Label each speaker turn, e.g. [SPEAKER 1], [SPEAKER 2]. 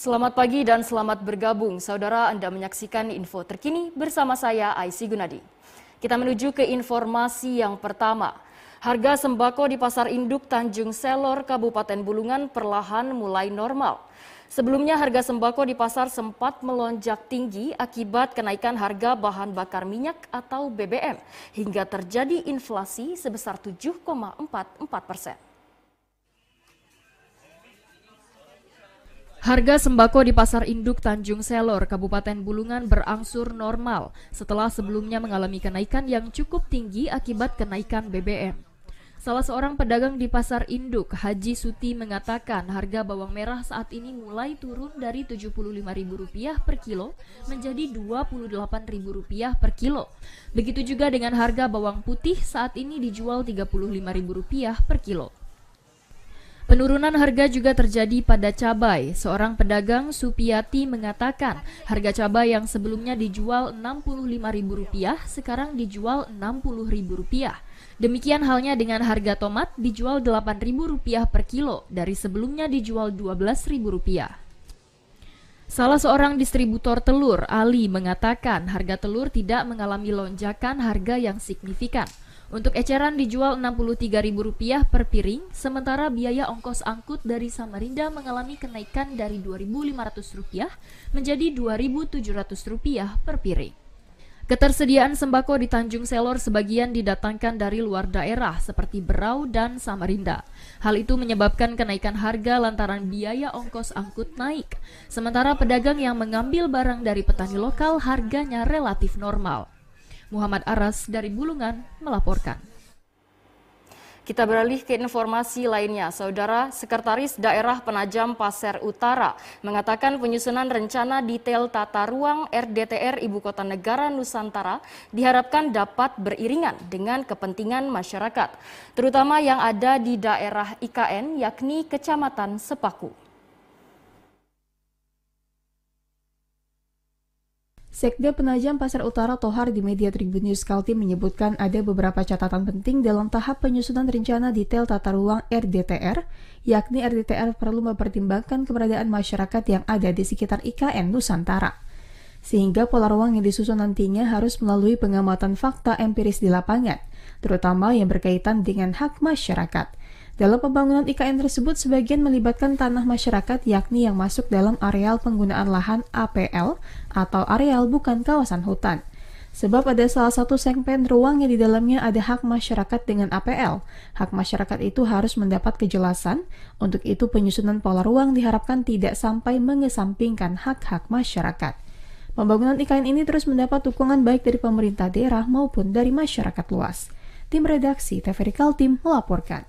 [SPEAKER 1] Selamat pagi dan selamat bergabung. Saudara Anda menyaksikan info terkini bersama saya Aisy Gunadi. Kita menuju ke informasi yang pertama. Harga sembako di Pasar Induk Tanjung Selor, Kabupaten Bulungan perlahan mulai normal. Sebelumnya harga sembako di pasar sempat melonjak tinggi akibat kenaikan harga bahan bakar minyak atau BBM hingga terjadi inflasi sebesar 7,44 persen. Harga sembako di Pasar Induk Tanjung Selor, Kabupaten Bulungan berangsur normal setelah sebelumnya mengalami kenaikan yang cukup tinggi akibat kenaikan BBM. Salah seorang pedagang di Pasar Induk, Haji Suti mengatakan harga bawang merah saat ini mulai turun dari Rp75.000 per kilo menjadi Rp28.000 per kilo. Begitu juga dengan harga bawang putih saat ini dijual Rp35.000 per kilo. Penurunan harga juga terjadi pada cabai. Seorang pedagang Supiati mengatakan, harga cabai yang sebelumnya dijual Rp65.000 sekarang dijual Rp60.000. Demikian halnya dengan harga tomat dijual Rp8.000 per kilo dari sebelumnya dijual Rp12.000. Salah seorang distributor telur, Ali, mengatakan harga telur tidak mengalami lonjakan harga yang signifikan. Untuk eceran dijual Rp63.000 per piring, sementara biaya ongkos angkut dari Samarinda mengalami kenaikan dari Rp2.500 menjadi Rp2.700 per piring. Ketersediaan sembako di Tanjung Selor sebagian didatangkan dari luar daerah seperti Berau dan Samarinda. Hal itu menyebabkan kenaikan harga lantaran biaya ongkos angkut naik, sementara pedagang yang mengambil barang dari petani lokal harganya relatif normal. Muhammad Aras dari Bulungan melaporkan. Kita beralih ke informasi lainnya. Saudara Sekretaris Daerah Penajam Pasir Utara mengatakan penyusunan rencana detail tata ruang RDTR Ibu Kota Negara Nusantara diharapkan dapat beriringan dengan kepentingan masyarakat, terutama yang ada di daerah IKN yakni Kecamatan Sepaku.
[SPEAKER 2] Sekda Penajam Pasar Utara Tohar di media Tribun News Kaltim menyebutkan ada beberapa catatan penting dalam tahap penyusunan rencana detail tata ruang RDTR, yakni RDTR perlu mempertimbangkan keberadaan masyarakat yang ada di sekitar IKN Nusantara. Sehingga pola ruang yang disusun nantinya harus melalui pengamatan fakta empiris di lapangan, terutama yang berkaitan dengan hak masyarakat. Dalam pembangunan IKN tersebut, sebagian melibatkan tanah masyarakat yakni yang masuk dalam areal penggunaan lahan APL atau areal bukan kawasan hutan. Sebab ada salah satu segmen ruang yang di dalamnya ada hak masyarakat dengan APL. Hak masyarakat itu harus mendapat kejelasan. Untuk itu penyusunan pola ruang diharapkan tidak sampai mengesampingkan hak-hak masyarakat. Pembangunan IKN ini terus mendapat dukungan baik dari pemerintah daerah maupun dari masyarakat luas. Tim redaksi TVRI Kaltim melaporkan.